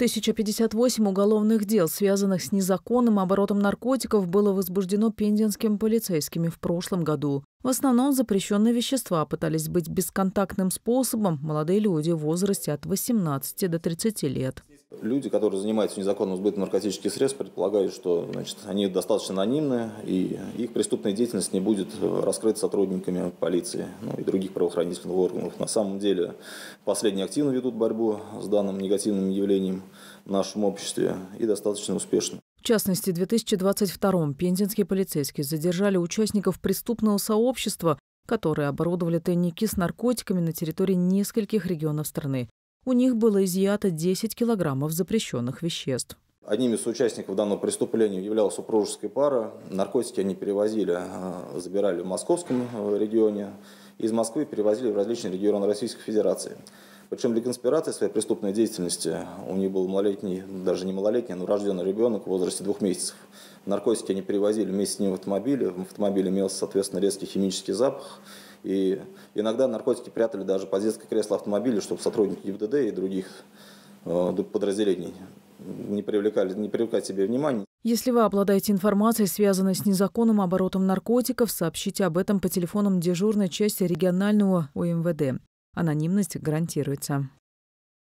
1058 уголовных дел, связанных с незаконным оборотом наркотиков, было возбуждено пензенскими полицейскими в прошлом году. В основном запрещенные вещества пытались быть бесконтактным способом молодые люди в возрасте от 18 до 30 лет. Люди, которые занимаются незаконным сбытом наркотических средств, предполагают, что значит, они достаточно анонимны, и их преступная деятельность не будет э, раскрыта сотрудниками полиции ну, и других правоохранительных органов. На самом деле, последние активно ведут борьбу с данным негативным явлением в нашем обществе и достаточно успешно. В частности, в 2022-м пензенские полицейские задержали участников преступного сообщества, которые оборудовали тайники с наркотиками на территории нескольких регионов страны. У них было изъято 10 килограммов запрещенных веществ. Одним из участников данного преступления являлась супружеская пара. Наркотики они перевозили, э, забирали в московском э, регионе. Из Москвы перевозили в различные регионы Российской Федерации. Причем для конспирации своей преступной деятельности у них был малолетний, даже не малолетний, но рожденный ребенок в возрасте двух месяцев. Наркотики они перевозили вместе с ним в автомобиле. В автомобиле имелся, соответственно, резкий химический запах. И иногда наркотики прятали даже под детское кресло автомобиля, чтобы сотрудники ГИБДД и других э, подразделений не привлекали, не привлекать себе внимания. Если вы обладаете информацией, связанной с незаконным оборотом наркотиков, сообщите об этом по телефонам дежурной части регионального УМВД. Анонимность гарантируется.